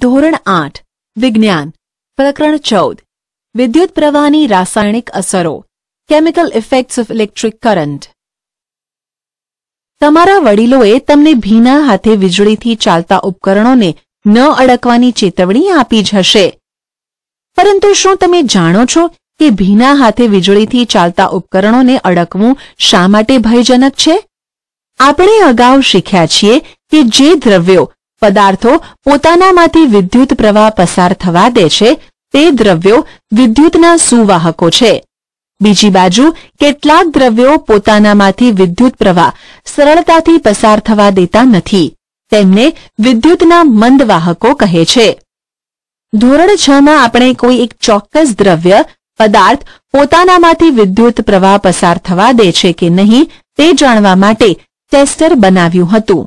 ધોરણ આઠ વિજ્ઞાન પ્રકરણ ચૌદ વિદ્યુત પ્રવાહની રાસાયણિક અસરો chemical effects of electric current તમારા વડીલોએ તમને ભીના હાથે વીજળીથી ચાલતા ઉપકરણોને ન અડકવાની ચેતવણી આપી જ હશે પરંતુ શું તમે જાણો છો કે ભીના હાથે વીજળીથી ચાલતા ઉપકરણોને અડકવું શા માટે ભયજનક છે આપણે અગાઉ શીખ્યા છીએ કે જે દ્રવ્યો પદાર્થો પોતાનામાંથી વિદ્યુત પ્રવાહ પસાર થવા દે છે તે દ્રવ્યો વિદ્યુતના સુવાહકો છે બીજી બાજુ કેટલાક દ્રવ્યો પોતાનામાંથી વિદ્યુત પ્રવાહ સરળતાથી પસાર થવા દેતા નથી તેમને વિદ્યુતના મંદવાહકો કહે છે ધોરણ છ માં આપણે કોઈ એક ચોક્કસ દ્રવ્ય પદાર્થ પોતાનામાંથી વિદ્યુત પ્રવાહ પસાર થવા દે છે કે નહીં તે જાણવા માટે ટેસ્ટર બનાવ્યું હતું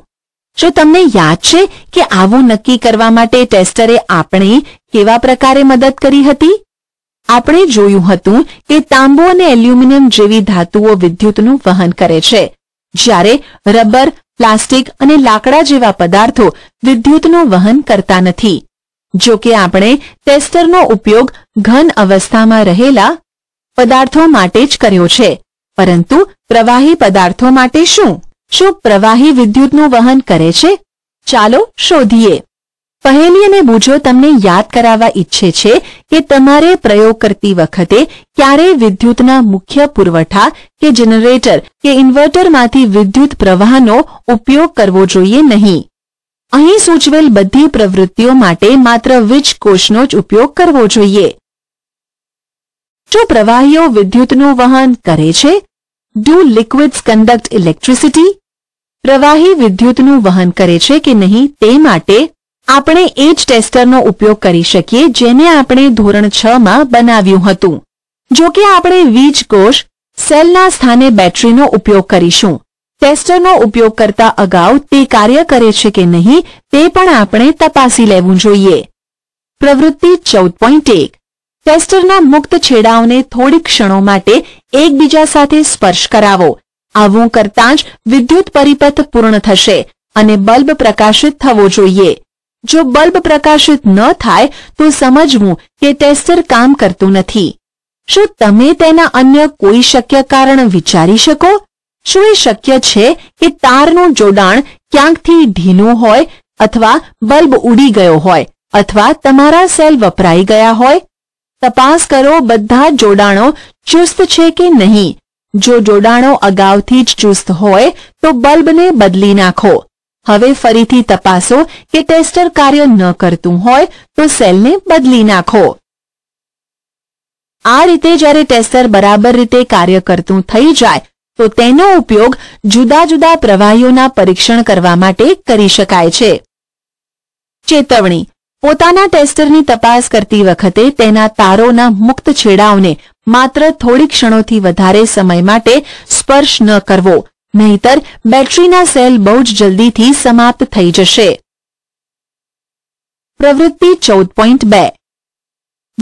શું તમને યાદ છે કે આવું નક્કી કરવા માટે ટેસ્ટરે આપણે કેવા પ્રકારે મદદ કરી હતી આપણે જોયું હતું કે તાંબુ અને એલ્યુમિનિયમ જેવી ધાતુઓ વિદ્યુતનું વહન કરે છે જ્યારે રબર પ્લાસ્ટિક અને લાકડા જેવા પદાર્થો વિદ્યુતનું વહન કરતા નથી જો કે આપણે ટેસ્ટરનો ઉપયોગ ઘન અવસ્થામાં રહેલા પદાર્થો માટે જ કર્યો છે પરંતુ પ્રવાહી પદાર્થો માટે શું શું પ્રવાહી વિદ્યુતનું વહન કરે છે ચાલો શોધીએ પહેલી અને બુજો તમને યાદ કરાવવા ઈચ્છે છે કે તમારે પ્રયોગ કરતી વખતે ક્યારેય વિદ્યુતના મુખ્ય પુરવઠા કે જનરેટર કે ઇન્વર્ટરમાંથી વિદ્યુત પ્રવાહનો ઉપયોગ કરવો જોઈએ નહીં અહીં સૂચવેલ બધી પ્રવૃત્તિઓ માટે માત્ર વીજ કોષનો જ ઉપયોગ કરવો જોઈએ જો પ્રવાહીઓ વિદ્યુતનું વહન કરે છે ડુ લિક્વિડ્સ કન્ડક્ટ ઇલેક્ટ્રિસિટી પ્રવાહી વિદ્યુતનું વહન કરે છે કે નહીં તે માટે આપણે એ જ ટેસ્ટરનો ઉપયોગ કરી શકીએ જેને આપણે ધોરણ છ માં બનાવ્યું હતું જો કે આપણે વીજ કોષ સેલના સ્થાને બેટરીનો ઉપયોગ કરીશું ટેસ્ટરનો ઉપયોગ કરતા અગાઉ તે કાર્ય કરે છે કે નહીં તે પણ આપણે તપાસી લેવું જોઈએ પ્રવૃત્તિ ચૌદ પોઈન્ટ એક ટેસ્ટરના મુક્ત છેડાઓને થોડી ક્ષણો માટે એકબીજા સાથે સ્પર્શ કરાવો આવું કરતાં જ વિદ્યુત પરિપથ પૂર્ણ થશે અને બલ્બ પ્રકાશિત થવો જોઈએ જો બલ્બ પ્રકાશિત ન થાય તો સમજવું કે ટેસ્ટર કામ કરતું નથી શું તમે તેના અન્ય કોઈ શક્ય કારણ વિચારી શકો શું એ શક્ય છે કે તારનું જોડાણ ક્યાંકથી ઢીનું હોય અથવા બલ્બ ઉડી ગયો હોય અથવા તમારા સેલ વપરાઈ ગયા હોય તપાસ કરો બધા જોડાણો ચુસ્ત છે કે નહીં જો જોડાણો અગાઉથી જ ચુસ્ત હોય તો બલ્બને બદલી નાખો હવે ફરીથી તપાસો કે ટેસ્ટર કાર્ય ન કરતું હોય તો સેલને બદલી નાખો આ રીતે જ્યારે ટેસ્ટર બરાબર રીતે કાર્ય કરતું થઈ જાય તો તેનો ઉપયોગ જુદા જુદા પ્રવાહીઓના પરીક્ષણ કરવા માટે કરી શકાય છે ચેતવણી પોતાના ટેસ્ટરની તપાસ કરતી વખતે તેના તારોના મુક્ત છેડાઓને માત્ર થોડી ક્ષણોથી વધારે સમય માટે સ્પર્શ ન કરવો નહીતર બેટરીના સેલ બહુ જ જલ્દીથી સમાપ્ત થઈ જશે પ્રવૃત્તિ ચૌદ પોઈન્ટ બે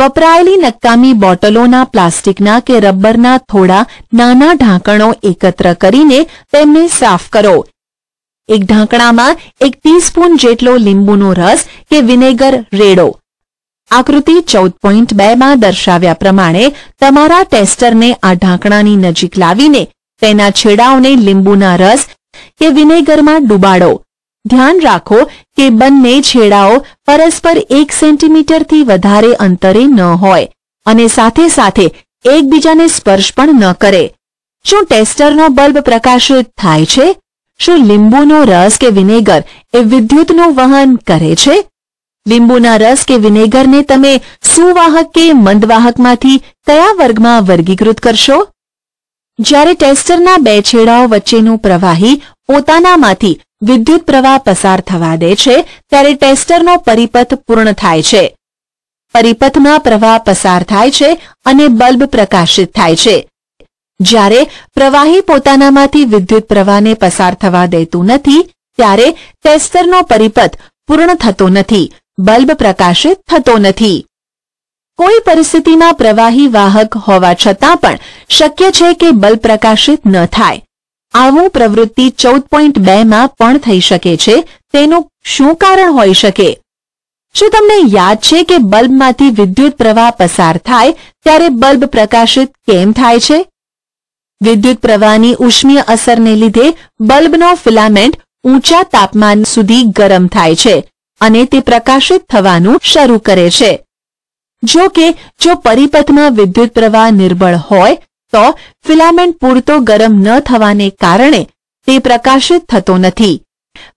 વપરાયેલી નકામી બોટલોના પ્લાસ્ટિકના કે રબરના થોડા નાના ઢાંકણો એકત્ર કરીને તેમને સાફ કરો એક ઢાંકણામાં એક ટીસ્પૂન જેટલો લીંબુનો રસ કે વિનેગર રેડો આકૃતિ ચૌદ પોઈન્ટ બેમાં દર્શાવ્યા પ્રમાણે તમારા ટેસ્ટરને આ ઢાંકણાની નજીક લાવીને તેના છેડાઓને લીંબુના રસ કે વિનેગરમાં ડુબાડો ધ્યાન રાખો કે બંને છેડાઓ પરસ્પર એક સેન્ટીમીટરથી વધારે અંતરે ન હોય અને સાથે સાથે એકબીજાને સ્પર્શ પણ ન કરે શું ટેસ્ટરનો બલ્બ પ્રકાશિત થાય છે શું લીંબુનો રસ કે વિનેગર એ વિદ્યુતનું વહન કરે છે લીંબુના રસ કે વિનેગરને તમે સુવાહક કે મંદવાહકમાંથી કયા વર્ગમાં વર્ગીકૃત કરશો જ્યારે ટેસ્ટરના બે છેડાઓ વચ્ચેનું પ્રવાહી પોતાનામાંથી વિદ્યુત પ્રવાહ પસાર થવા દે છે ત્યારે ટેસ્ટરનો પરિપથ પૂર્ણ થાય છે પરિપથમાં પ્રવાહ પસાર થાય છે અને બલ્બ પ્રકાશિત થાય છે જ્યારે પ્રવાહી પોતાનામાંથી વિદ્યુત પ્રવાહને પસાર થવા દેતું નથી ત્યારે ટેસ્ટરનો પરિપથ પૂર્ણ થતો નથી બલ્બ પ્રકાશિત થતો નથી કોઈ પરિસ્થિતિમાં પ્રવાહી વાહક હોવા છતાં પણ શક્ય છે કે બલ્બ પ્રકાશિત ન થાય આવું પ્રવૃત્તિ ચૌદ પોઈન્ટ બેમાં પણ થઈ શકે છે તેનું શું કારણ હોઈ શકે શું તમને યાદ છે કે બલ્બમાંથી વિદ્યુત પ્રવાહ પસાર થાય ત્યારે બલ્બ પ્રકાશિત કેમ થાય છે વિદ્યુત પ્રવાહની ઉષ્મીય અસરને લીધે બલ્બનો ફિલામેન્ટ ઊંચા તાપમાન સુધી ગરમ થાય છે અને તે પ્રકાશિત થવાનું શરૂ કરે છે જો કે જો પરિપથમાં વિદ્યુત પ્રવાહ નિર્બળ હોય તો ફિલામેન્ટ પૂરતો ગરમ ન થવાને કારણે તે પ્રકાશિત થતો નથી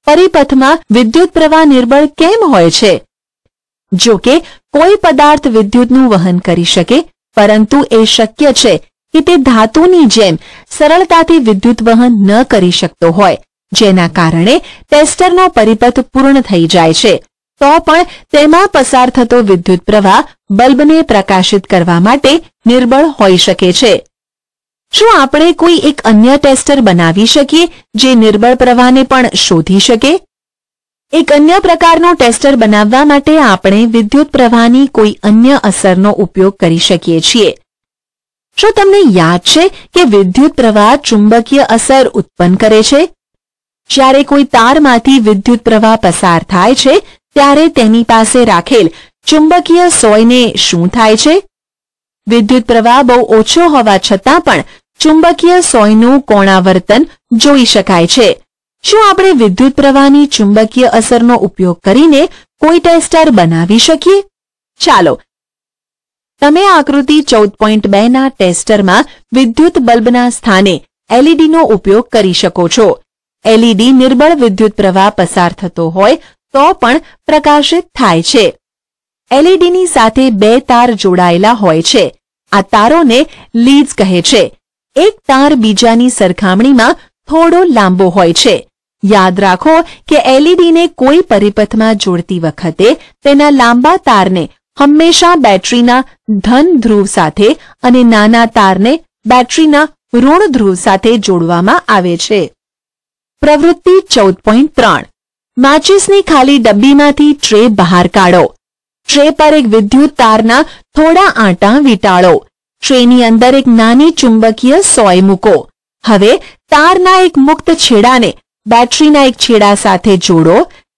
પરિપથમાં વિદ્યુત પ્રવાહ નિર્બળ કેમ હોય છે જો કે કોઈ પદાર્થ વિદ્યુતનું વહન કરી શકે પરંતુ એ શક્ય છે કે તે ધાતુની જેમ સરળતાથી વિદ્યુત વહન ન કરી શકતો હોય જેના કારણે ટેસ્ટરનો પરિપથ પૂર્ણ થઈ જાય છે તો પણ તેમાં પસાર થતો વિદ્યુત પ્રવાહ બલ્બને પ્રકાશિત કરવા માટે નિર્બળ હોઈ શકે છે શું આપણે કોઈ એક અન્ય ટેસ્ટર બનાવી શકીએ જે નિર્બળ પ્રવાહને પણ શોધી શકે એક અન્ય પ્રકારનો ટેસ્ટર બનાવવા માટે આપણે વિદ્યુત પ્રવાહની કોઈ અન્ય અસરનો ઉપયોગ કરી શકીએ છીએ શું તમને યાદ છે કે વિદ્યુત પ્રવાહ ચુંબકીય અસર ઉત્પન્ન કરે છે જ્યારે કોઈ તારમાંથી વિદ્યુત પ્રવાહ પસાર થાય છે ત્યારે તેની પાસે રાખેલ ચુંબકીય સોયને શું થાય છે વિદ્યુત પ્રવાહ બહુ ઓછો હોવા છતાં પણ ચુંબકીય સોયનું કોણાવર્તન જોઈ શકાય છે શું આપણે વિદ્યુત પ્રવાહની ચુંબકીય અસરનો ઉપયોગ કરીને કોઈ ટેસ્ટર બનાવી શકીએ ચાલો તમે આકૃતિ ચૌદ પોઈન્ટ બેના ટેસ્ટરમાં વિદ્યુત બલ્બના સ્થાને એલઈડીનો ઉપયોગ કરી શકો છો એલઈડી નિર્બળ વિદ્યુત પ્રવાહ પસાર થતો હોય તો પણ પ્રકાશિત થાય છે એલઈડીની સાથે બે તાર જોડાયેલા હોય છે આ તારોને લીડ્સ કહે છે એક તાર બીજાની સરખામણીમાં થોડો લાંબો હોય છે યાદ રાખો કે એલઈડીને કોઈ પરિપથમાં જોડતી વખતે તેના લાંબા તારને હંમેશા બેટરીના ધન ધ્રુવ સાથે અને નાના તારને બેટરીના ઋણ ધ્રુવ સાથે જોડવામાં આવે છે પ્રવૃત્તિ ચૌદ પોઈન્ટ ત્રણ માચિસની ખાલી ડબ્બીમાંથી ટ્રે બહાર કાઢો ટ્રે પર એક વિદ્યુત તારના થોડા આંટા વીંટાળો ટ્રેની અંદર એક નાની ચુંબકીય સોય મૂકો હવે તારના એક મુક્ત છેડાને બેટરીના એક છેડા સાથે જોડો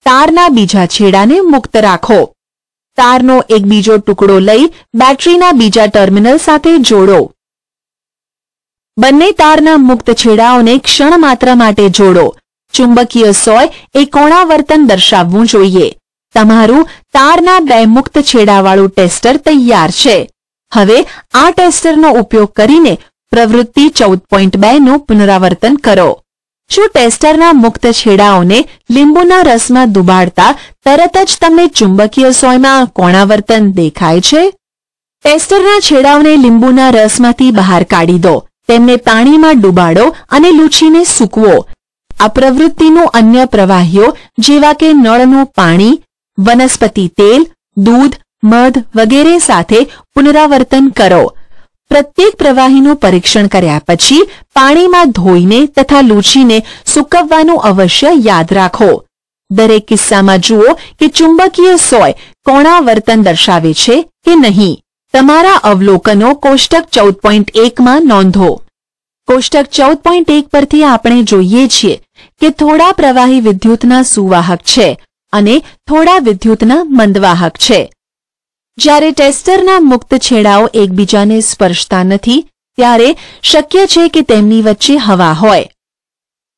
તારના બીજા છેડાને મુક્ત રાખો તારનો એક બીજો ટુકડો લઈ બેટરીના બીજા ટર્મિનલ સાથે જોડો બંને તારના મુક્ત છેડાઓને ક્ષણ માત્ર માટે જોડો ચુંબકીય સોય એ કોણાવર્તન દર્શાવવું જોઈએ તમારું તારના બે મુક્ત છેડાવાળું ટેસ્ટર તૈયાર છે હવે આ ટેસ્ટરનો ઉપયોગ કરીને પ્રવૃત્તિ ચૌદ પોઈન્ટ બેનું પુનરાવર્તન કરો શું ટેસ્ટરના મુક્ત છેડાઓને લીંબુના રસમાં દુબાડતા તરત જ તમને ચુંબકીય સોયમાં કોણાવર્તન દેખાય છે ટેસ્ટરના છેડાઓને લીંબુના રસમાંથી બહાર કાઢી દો તેમને પાણીમાં ડુબાડો અને લૂછીને સૂકવો આ પ્રવૃત્તિનું અન્ય પ્રવાહીઓ જેવા કે નળનું પાણી વનસ્પતિ તેલ દૂધ મધ વગેરે સાથે પુનરાવર્તન કરો પ્રત્યેક પ્રવાહીનું પરીક્ષણ કર્યા પછી પાણીમાં ધોઈને તથા લૂછીને સૂકવવાનું અવશ્ય યાદ રાખો દરેક કિસ્સામાં જુઓ કે ચુંબકીય સોય કોણા વર્તન દર્શાવે છે કે નહીં તમારા અવલોકનો કોષ્ટક ચૌદ પોઈન્ટ એકમાં નોંધો કોષ્ટક ચૌદ પોઈન્ટ એક પરથી આપણે જોઈએ છીએ કે થોડા પ્રવાહી વિદ્યુતના સુવાહક છે અને થોડા વિદ્યુતના મંદવાહક છે જ્યારે ટેસ્ટરના મુક્ત છેડાઓ એકબીજાને સ્પર્શતા નથી ત્યારે શક્ય છે કે તેમની વચ્ચે હવા હોય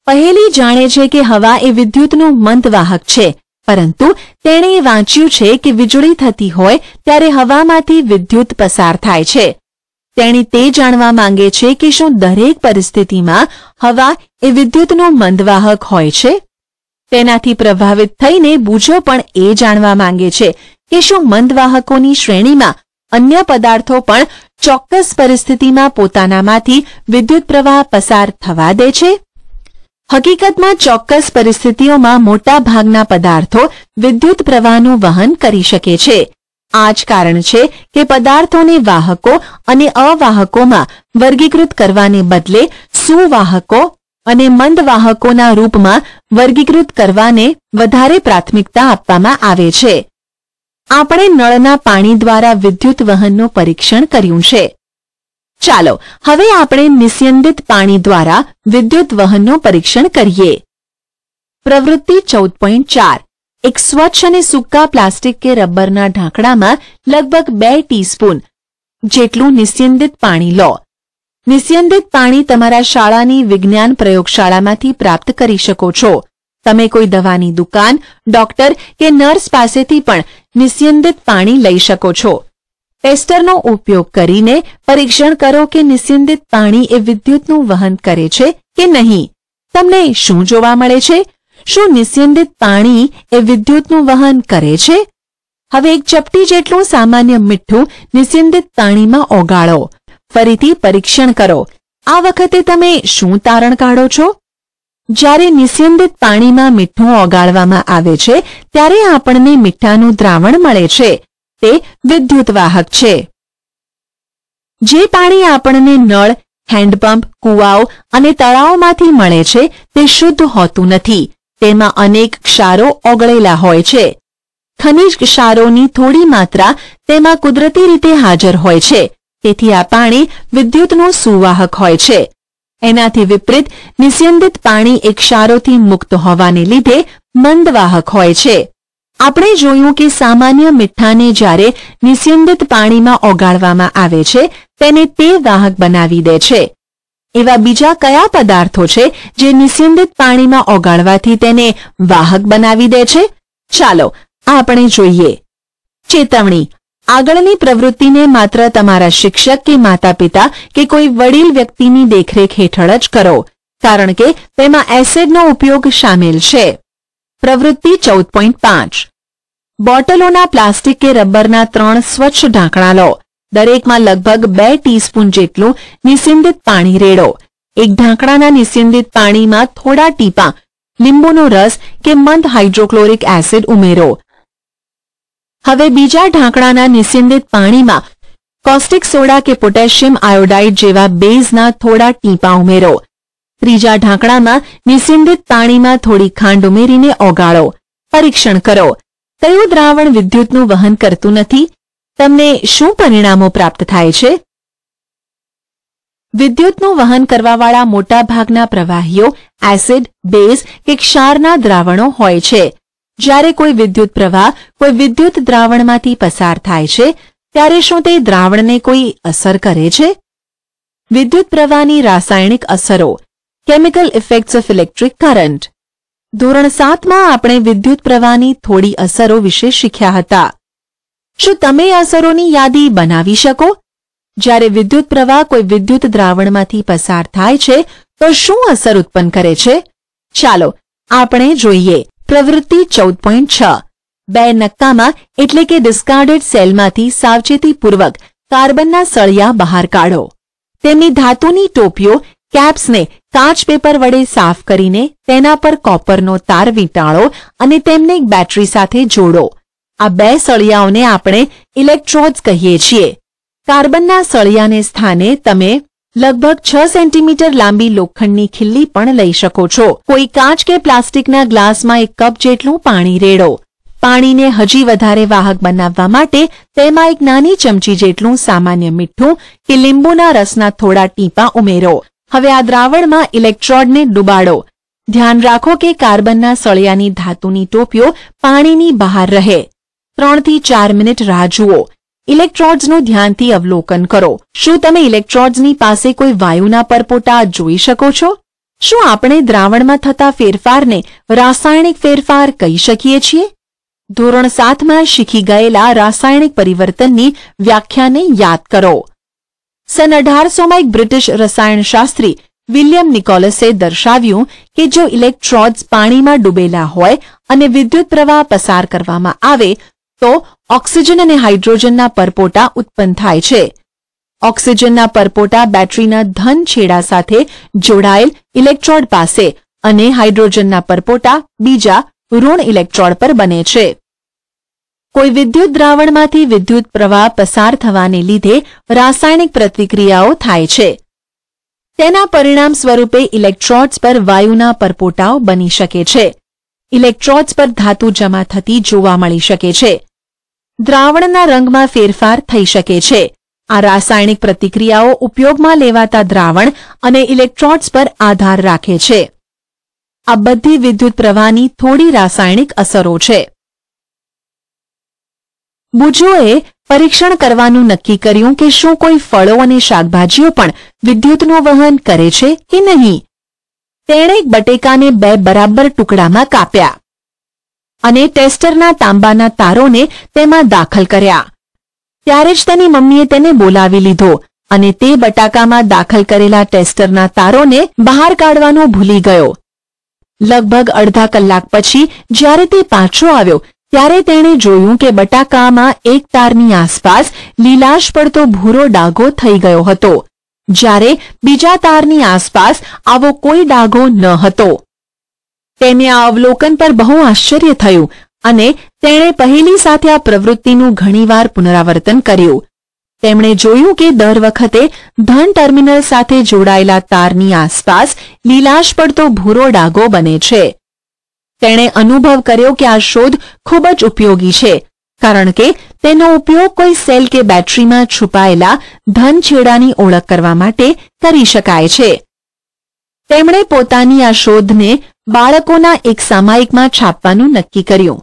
પહેલી જાણે છે કે હવા એ વિદ્યુતનું મંદવાહક છે પરંતુ તેણે વાંચ્યું છે કે વીજળી થતી હોય ત્યારે હવામાંથી વિદ્યુત પસાર થાય છે તેણી તે જાણવા માંગે છે કે શું દરેક પરિસ્થિતિમાં હવા એ વિદ્યુતનું મંદવાહક હોય છે તેનાથી પ્રભાવિત થઈને બુજો પણ એ જાણવા માંગે છે કે શું મંદવાહકોની શ્રેણીમાં અન્ય પદાર્થો પણ ચોક્કસ પરિસ્થિતિમાં પોતાનામાંથી વિદ્યુત પ્રવાહ પસાર થવા દે છે હકીકતમાં ચોક્કસ પરિસ્થિતિઓમાં મોટા ભાગના પદાર્થો વિદ્યુત પ્રવાહનું વહન કરી શકે છે આ જ કારણ છે કે પદાર્થોને વાહકો અને અવાહકોમાં વર્ગીકૃત કરવાને બદલે સુવાહકો અને મંદવાહકોના રૂપમાં વર્ગીકૃત કરવાને વધારે પ્રાથમિકતા આપવામાં આવે છે આપણે નળના પાણી દ્વારા વિદ્યુત વહનનું પરીક્ષણ કર્યું છે ચાલો હવે આપણે નિસ્યંદિત પાણી દ્વારા વિદ્યુત વહનનું પરીક્ષણ કરીએ પ્રવૃત્તિ ચૌદ પોઈન્ટ ચાર એક સ્વચ્છ અને સૂકા પ્લાસ્ટિક કે રબરના ઢાંકણામાં લગભગ બે ટીસ્પૂન જેટલું નિસ્યંદિત પાણી લો નિસ્યંદિત પાણી તમારા શાળાની વિજ્ઞાન પ્રયોગશાળામાંથી પ્રાપ્ત કરી શકો છો તમે કોઈ દવાની દુકાન ડોક્ટર કે નર્સ પાસેથી પણ નિસ્યંદિત પાણી લઈ શકો છો ટેસ્ટરનો ઉપયોગ કરીને પરીક્ષણ કરો કે નિસ્યંદિત પાણી એ વિદ્યુતનું વહન કરે છે કે નહીં તમને શું જોવા મળે છે શું નિસ્યંદિત પાણી એ વિદ્યુતનું વહન કરે છે હવે એક ચપટી જેટલું સામાન્ય મીઠું નિસ્યંદિત પાણીમાં ઓગાળો ફરીથી પરીક્ષણ કરો આ વખતે તમે શું તારણ કાઢો છો જ્યારે નિસ્યંદિત પાણીમાં મીઠું ઓગાળવામાં આવે છે ત્યારે આપણને મીઠાનું દ્રાવણ મળે છે તે વિદ્યુતવાહક છે જે પાણી આપણને નળ હેન્ડપંપ કુવાઓ અને તળાવમાંથી મળે છે તે શુદ્ધ હોતું નથી તેમાં અનેક ક્ષારો ઓગળેલા હોય છે ખનિજ ક્ષારોની થોડી માત્રા તેમાં કુદરતી રીતે હાજર હોય છે તેથી આ પાણી વિદ્યુતનું સુવાહક હોય છે એનાથી વિપરીત નિસ્યંદિત પાણી એક ક્ષારોથી મુક્ત હોવાને લીધે મંદવાહક હોય છે આપણે જોયું કે સામાન્ય મીઠાને જ્યારે નિસ્યંદિત પાણીમાં ઓગાળવામાં આવે છે તેને તે વાહક બનાવી દે છે એવા બીજા કયા પદાર્થો છે જે નિસ્યંદિત પાણીમાં ઓગાળવાથી તેને વાહક બનાવી દે છે ચાલો આપણે જોઈએ ચેતવણી આગળની પ્રવૃત્તિને માત્ર તમારા શિક્ષક કે માતા પિતા કે કોઈ વડીલ વ્યક્તિની દેખરેખ હેઠળ જ કરો કારણ કે તેમાં એસિડનો ઉપયોગ સામેલ છે પ્રવૃત્તિ ચૌદ પોઈન્ટ પાંચ બોટલોના પ્લાસ્ટિક કે રબરના ત્રણ સ્વચ્છ ઢાંકણા લો દરેકમાં લગભગ બે ટીસ્પૂન જેટલું નિસ્યંદિત પાણી રેડો એક ઢાંકણાના નિસ્યંદિત પાણીમાં થોડા ટીપા લીંબુનો રસ કે મંદ હાઇડ્રોક્લોરિક એસિડ ઉમેરો હવે બીજા ઢાંકણાના નિસિંદિત પાણીમાં કોસ્ટિક સોડા કે પોટેશિયમ આયોડાઇડ જેવા બેઝના થોડા ટીપા ઉમેરો ત્રીજા ઢાંકણામાં નિસ્યંદિત પાણીમાં થોડી ખાંડ ઉમેરીને ઓગાળો પરીક્ષણ કરો કયું દ્રાવણ વિદ્યુતનું વહન કરતું નથી તમને શું પરિણામો પ્રાપ્ત થાય છે વિદ્યુતનું વહન કરવાવાળા મોટાભાગના પ્રવાહીઓ એસિડ બેઝ કે ક્ષારના દ્રાવણો હોય છે જ્યારે કોઈ વિદ્યુત પ્રવાહ કોઈ વિદ્યુત દ્રાવણમાંથી પસાર થાય છે ત્યારે શું તે દ્રાવણને કોઈ અસર કરે છે વિદ્યુત પ્રવાહની રાસાયણિક અસરો chemical effects of electric current ધોરણ સાતમાં આપણે વિદ્યુત પ્રવાહની થોડી અસરો વિશે શીખ્યા હતા શું તમે અસરોની યાદી બનાવી શકો જ્યારે વિદ્યુત પ્રવાહ કોઈ વિદ્યુત દ્રાવણમાંથી પસાર થાય છે તો શું અસર ઉત્પન્ન કરે છે ચાલો આપણે જોઈએ પ્રવૃત્તિ ચૌદ પોઈન્ટ છ બે નક્કામાં એટલે કે ડિસ્કાર્ડેડ સેલમાંથી સાવચેતીપૂર્વક કાર્બનના સળિયા બહાર કાઢો તેમની ધાતુની ટોપીઓ કેપ્સને કાચ પેપર વડે સાફ કરીને તેના પર કોપરનો તાર વીંટાળો અને તેમને એક બેટરી સાથે જોડો આ બે સળિયાઓને આપણે ઇલેક્ટ્રોડ્સ કહીએ છીએ કાર્બનના સળિયાને સ્થાને તમે લગભગ છ સેન્ટીમીટર લાંબી લોખંડની ખીલ્લી પણ લઈ શકો છો કોઈ કાચ કે પ્લાસ્ટિકના ગ્લાસમાં એક કપ જેટલું પાણી રેડો પાણીને હજી વધારે વાહક બનાવવા માટે તેમાં એક નાની ચમચી જેટલું સામાન્ય મીઠું કે લીંબુના રસના થોડા ટીપા ઉમેરો હવે આ દ્રાવણમાં ઇલેક્ટ્રોડને ડુબાડો ધ્યાન રાખો કે કાર્બનના સળિયાની ધાતુની ટોપીઓ પાણીની બહાર રહે ત્રણથી ચાર મિનિટ રાહ જુઓ ઇલેક્ટ્રોડ્સનું ધ્યાનથી અવલોકન કરો શું તમે ઇલેક્ટ્રોડ્સની પાસે કોઈ વાયુના પરપોટા જોઈ શકો છો શું આપણે દ્રાવણમાં થતા ફેરફારને રાસાયણિક ફેરફાર કહી શકીએ છીએ ધોરણ સાતમાં શીખી ગયેલા રાસાયણિક પરિવર્તનની વ્યાખ્યાને યાદ કરો સન અઢારસોમાં એક બ્રિટિશ રસાયણશાસ્ત્રી વિલિયમ નિકોલસે દર્શાવ્યું કે જો ઇલેક્ટ્રોડ્સ પાણીમાં ડૂબેલા હોય અને વિદ્યુત પ્રવાહ પસાર કરવામાં આવે તો ઓક્સિજન અને હાઇડ્રોજનના પરપોટા ઉત્પન્ન થાય છે ઓક્સિજનના પરપોટા બેટરીના ધન છેડા સાથે જોડાયેલ ઇલેક્ટ્રોડ પાસે અને હાઇડ્રોજનના પરપોટા બીજા ઋણ ઇલેક્ટ્રોડ પર બને છે કોઈ વિદ્યુત દ્રાવણમાંથી વિદ્યુત પ્રવાહ પસાર થવાને લીધે રાસાયણિક પ્રતિક્રિયાઓ થાય છે તેના પરિણામ સ્વરૂપે ઇલેક્ટ્રોડ્સ પર વાયુના પરપોટાઓ બની શકે છે ઇલેક્ટ્રોડ્સ પર ધાતુ જમા થતી જોવા મળી શકે છે દ્રાવણના રંગમાં ફેરફાર થઈ શકે છે આ રાસાયણિક પ્રતિક્રિયાઓ ઉપયોગમાં લેવાતા દ્રાવણ અને ઇલેક્ટ્રોડ્સ પર આધાર રાખે છે આ બધી વિદ્યુત પ્રવાહની થોડી રાસાયણિક અસરો છે બુજોએ પરીક્ષણ કરવાનું નક્કી કર્યું કે શું કોઈ ફળો અને શાકભાજીઓ પણ વિદ્યુતનું વહન કરે છે કે નહીં તેણે એક બટેકાને બે બરાબર ટુકડામાં કાપ્યા અને ટેસ્ટરના તાંબાના તારોને તેમાં દાખલ કર્યા ત્યારે જ તેની મમ્મીએ તેને બોલાવી લીધો અને તે બટાકામાં દાખલ કરેલા ટેસ્ટરના તારોને બહાર કાઢવાનું ભૂલી ગયો લગભગ અડધા કલાક પછી જ્યારે તે પાછો આવ્યો ત્યારે તેણે જોયું કે બટાકામાં એક તારની આસપાસ લીલાશ પડતો ભૂરો ડાઘો થઈ ગયો હતો જ્યારે બીજા તારની આસપાસ આવો કોઈ ડાઘો ન હતો તેને આ અવલોકન પર બહુ આશ્ચર્ય થયું અને તેણે પહેલી સાથે આ પ્રવૃત્તિનું ઘણીવાર પુનરાવર્તન કર્યું તેમણે જોયું કે દર વખતે ધન ટર્મિનલ સાથે જોડાયેલા તારની આસપાસ લીલાશ પડતો ભૂરો ડાઘો બને છે તેણે અનુભવ કર્યો કે આ શોધ ખૂબ જ ઉપયોગી છે કારણ કે તેનો ઉપયોગ કોઈ સેલ કે બેટરીમાં છુપાયેલા ધન છેડાની ઓળખ કરવા માટે કરી શકાય છે તેમણે પોતાની આ શોધને બાળકોના એક સામાયિકમાં છાપવાનું નક્કી કર્યું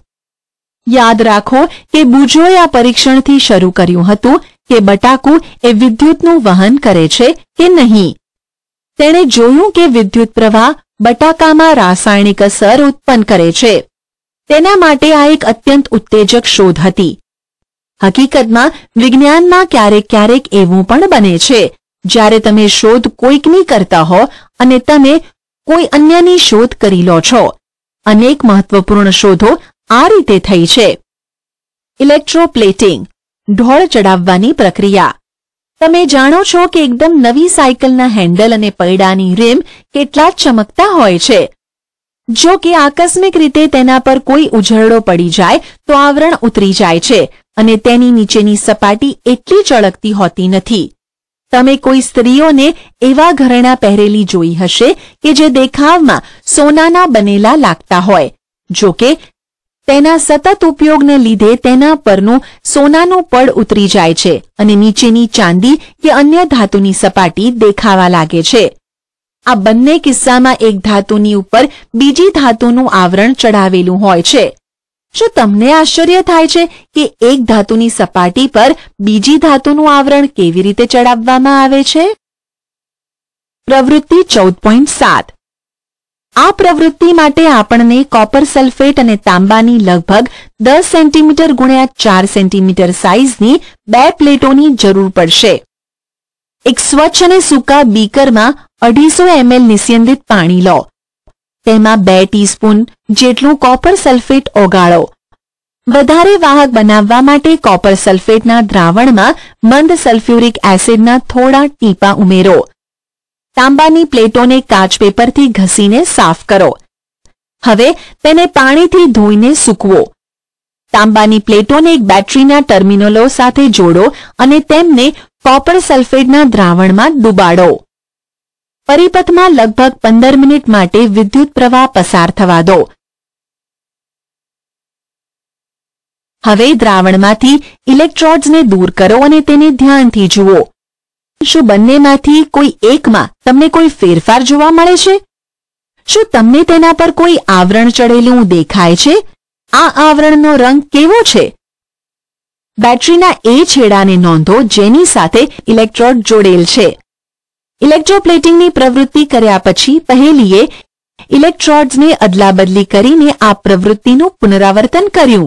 યાદ રાખો કે બુજોએ આ પરીક્ષણથી શરૂ કર્યું હતું કે બટાકુ એ વિદ્યુતનું વહન કરે છે કે નહીં તેણે જોયું કે વિદ્યુત પ્રવાહ બટાકામાં રાસાયણિક અસર ઉત્પન્ન કરે છે તેના માટે આ એક અત્યંત ઉત્તેજક શોધ હતી હકીકતમાં વિજ્ઞાનમાં ક્યારેક ક્યારેક એવું પણ બને છે જ્યારે તમે શોધ કોઈકની કરતા હો અને તમે કોઈ અન્યની શોધ કરી લો છો અનેક મહત્વપૂર્ણ શોધો આ રીતે થઈ છે ઇલેક્ટ્રોપ્લેટિંગ ઢોળ ચડાવવાની પ્રક્રિયા તમે જાણો છો કે એકદમ નવી સાયકલના હેન્ડલ અને પૈડાની રીમ કેટલા ચમકતા હોય છે જો કે આકસ્મિક રીતે તેના પર કોઈ ઉજરડો પડી જાય તો આવરણ ઉતરી જાય છે અને તેની નીચેની સપાટી એટલી ચળકતી હોતી નથી તમે કોઈ સ્ત્રીઓને એવા ઘરેણા પહેરેલી જોઈ હશે કે જે દેખાવમાં સોનાના બનેલા લાગતા હોય જો કે તેના સતત ઉપયોગને લીધે તેના પરનું સોનાનું પડ ઉતરી જાય છે અને નીચેની ચાંદી કે અન્ય ધાતુની સપાટી દેખાવા લાગે છે આ બંને કિસ્સામાં એક ધાતુની ઉપર બીજી ધાતુનું આવરણ ચડાવેલું હોય છે શું તમને આશ્ચર્ય થાય છે કે એક ધાતુની સપાટી પર બીજી ધાતુનું આવરણ કેવી રીતે ચડાવવામાં આવે છે પ્રવૃત્તિ ચૌદ પોઈન્ટ સાત આ પ્રવૃત્તિ માટે આપણને કોપર સલ્ફેટ અને તાંબાની લગભગ દસ સેન્ટીમીટર ગુણ્યા ચાર સેન્ટીમીટર સાઇઝની બે પ્લેટોની જરૂર પડશે એક સ્વચ્છ અને સૂકા બીકરમાં અઢીસો એમએલ નિસ્યંદિત પાણી લો તેમાં બે ટીસ્પૂન જેટલું કોપર સલ્ફેટ ઓગાળો વધારે વાહક બનાવવા માટે કોપર સલ્ફેટના દ્રાવણમાં મંદ સલ્ફ્યુરિક એસિડના થોડા ટીપા ઉમેરો તાંબાની પ્લેટોને કાચ પેપરથી ઘસીને સાફ કરો હવે તેને પાણીથી ધોઈને સૂકવો તાંબાની પ્લેટોને એક બેટરીના ટર્મિનલો સાથે જોડો અને તેમને કોપર સલ્ફેટના દ્રાવણમાં ડુબાડો પરિપથમાં લગભગ પંદર મિનિટ માટે વિદ્યુત પ્રવાહ પસાર થવા દો હવે દ્રાવણમાંથી ઇલેક્ટ્રોડ્સને દૂર કરો અને તેને ધ્યાનથી જુઓ શું બંનેમાંથી કોઈ એકમાં તમને કોઈ ફેરફાર જોવા મળે છે શું તમને તેના પર કોઈ આવરણ ચડેલું દેખાય છે આ આવરણનો રંગ કેવો છે બેટરીના એ છેડાને નોંધો જેની સાથે ઇલેક્ટ્રોડ જોડેલ છે ઇલેક્ટ્રોપ્લેટિંગની પ્રવૃત્તિ કર્યા પછી પહેલીએ ઇલેક્ટ્રોડ્સને અદલાબદલી કરીને આ પ્રવૃત્તિનું પુનરાવર્તન કર્યું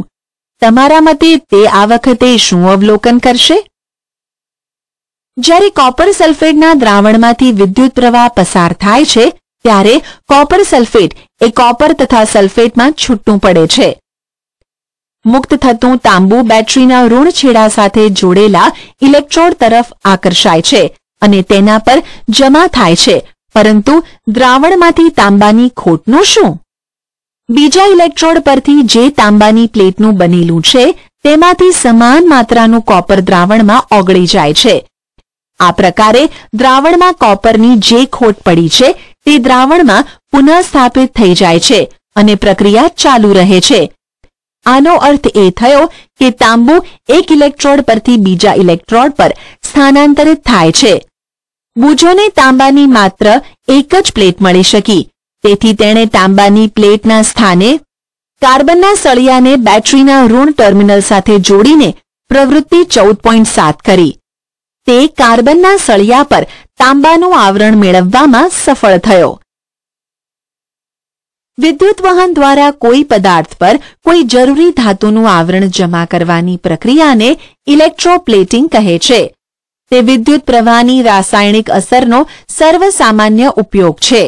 તમારા મતે તે આ વખતે શું અવલોકન કરશે જ્યારે કોપર સલ્ફેટના દ્રાવણમાંથી વિદ્યુત પ્રવાહ પસાર થાય છે ત્યારે કોપર સલ્ફેટ એ કોપર તથા સલ્ફેટમાં છૂટું પડે છે મુક્ત થતું તાંબુ બેટરીના ઋણ છેડા સાથે જોડેલા ઇલેક્ટ્રોડ તરફ આકર્ષાય છે અને તેના પર જમા થાય છે પરંતુ દ્રાવણમાંથી તાંબાની ખોટનું શું બીજા ઇલેક્ટ્રોડ પરથી જે તાંબાની પ્લેટનું બનેલું છે તેમાંથી સમાન માત્રાનું કોપર દ્રાવણમાં ઓગળી જાય છે આ પ્રકારે દ્રાવણમાં કોપરની જે ખોટ પડી છે તે દ્રાવણમાં પુનઃસ્થાપિત થઈ જાય છે અને પ્રક્રિયા ચાલુ રહે છે આનો અર્થ એ થયો કે તાંબુ એક ઇલેક્ટ્રોડ પરથી બીજા ઇલેક્ટ્રોડ પર સ્થાનાંતરિત થાય છે બુજોને તાંબાની માત્ર એક જ પ્લેટ મળી શકી તેથી તેણે તાંબાની પ્લેટના સ્થાને કાર્બનના સળિયાને બેટરીના ઋણ ટર્મિનલ સાથે જોડીને પ્રવૃત્તિ ચૌદ પોઈન્ટ સાત કરી તે કાર્બનના સળિયા પર તાંબાનું આવરણ મેળવવામાં સફળ થયો વિદ્યુત વહન દ્વારા કોઈ પદાર્થ પર કોઈ જરૂરી ધાતુનું આવરણ જમા કરવાની પ્રક્રિયાને ઇલેક્ટ્રોપ્લેટિંગ કહે છે તે વિદ્યુત પ્રવાહની રાસાયણિક અસરનો સર્વસામાન્ય ઉપયોગ છે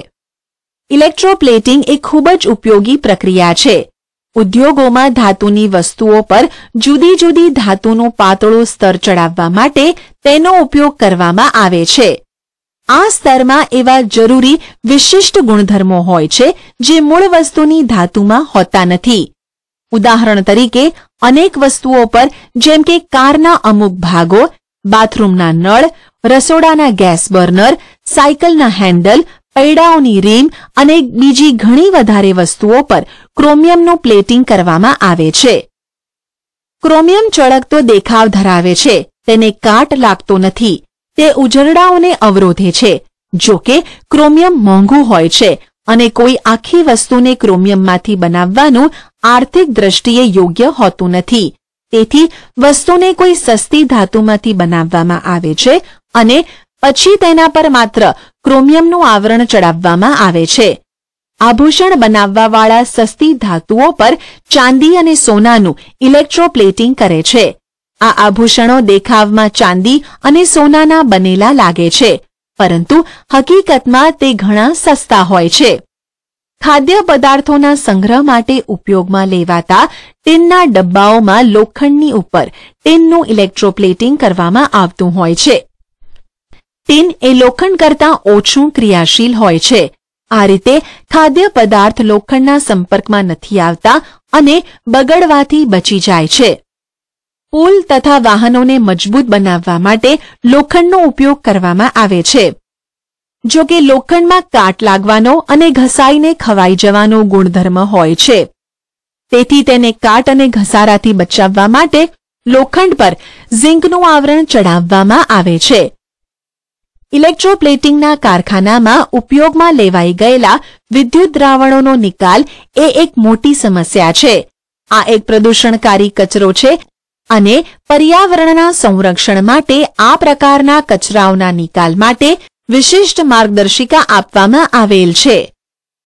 ઇલેક્ટ્રોપ્લેટિંગ એ ખૂબ જ ઉપયોગી પ્રક્રિયા છે ઉદ્યોગોમાં ધાતુની વસ્તુઓ પર જુદી જુદી ધાતુનું પાતળું સ્તર ચડાવવા માટે તેનો ઉપયોગ કરવામાં આવે છે આ સ્તરમાં એવા જરૂરી વિશિષ્ટ ગુણધર્મો હોય છે જે મૂળ વસ્તુની ધાતુમાં હોતા નથી ઉદાહરણ તરીકે અનેક વસ્તુઓ પર જેમ કે કારના અમુક ભાગો બાથરૂમના નળ રસોડાના ગેસ બર્નર સાયકલના હેન્ડલ પૈડાઓની રીમ અને બીજી ઘણી વધારે વસ્તુઓ પર ક્રોમિયમનું પ્લેટિંગ કરવામાં આવે છે ક્રોમિયમ ચળકતો દેખાવ ધરાવે છે તેને કાટ લાગતો નથી તે ઉજરડાઓને અવરોધે છે જો કે ક્રોમિયમ મોંઘું હોય છે અને કોઈ આખી વસ્તુને ક્રોમિયમમાંથી બનાવવાનું આર્થિક દ્રષ્ટિએ યોગ્ય હોતું નથી તેથી વસ્તુને કોઈ સસ્તી ધાતુમાંથી બનાવવામાં આવે છે અને પછી તેના પર માત્ર ક્રોમિયમનું આવરણ ચડાવવામાં આવે છે આભૂષણ બનાવવાવાળા સસ્તી ધાતુઓ પર ચાંદી અને સોનાનું ઇલેક્ટ્રોપ્લેટિંગ કરે છે આ આભૂષણો દેખાવમાં ચાંદી અને સોનાના બનેલા લાગે છે પરંતુ હકીકતમાં તે ઘણા સસ્તા હોય છે ખાદ્ય પદાર્થોના સંગ્રહ માટે ઉપયોગમાં લેવાતા ટીનના ડબ્બાઓમાં લોખંડની ઉપર ટીનનું ઇલેક્ટ્રોપ્લેટિંગ કરવામાં આવતું હોય છે ટીન એ લોખંડ કરતાં ઓછું ક્રિયાશીલ હોય છે આ રીતે ખાદ્ય પદાર્થ લોખંડના સંપર્કમાં નથી આવતા અને બગડવાથી બચી જાય છે પુલ તથા વાહનોને મજબૂત બનાવવા માટે લોખંડનો ઉપયોગ કરવામાં આવે છે જો કે લોખંડમાં કાટ લાગવાનો અને ઘસાઈને ખવાઈ જવાનો ગુણધર્મ હોય છે તેથી તેને કાટ અને ઘસારાથી બચાવવા માટે લોખંડ પર ઝીંકનું આવરણ ચડાવવામાં આવે છે ઇલેક્ટ્રોપ્લેટિંગના કારખાનામાં ઉપયોગમાં લેવાઈ ગયેલા વિદ્યુત દ્રાવણોનો નિકાલ એ એક મોટી સમસ્યા છે આ એક પ્રદૂષણકારી કચરો છે અને પર્યાવરણના સંરક્ષણ માટે આ પ્રકારના કચરાઓના નિકાલ માટે વિશિષ્ટ માર્ગદર્શિકા આપવામાં આવેલ છે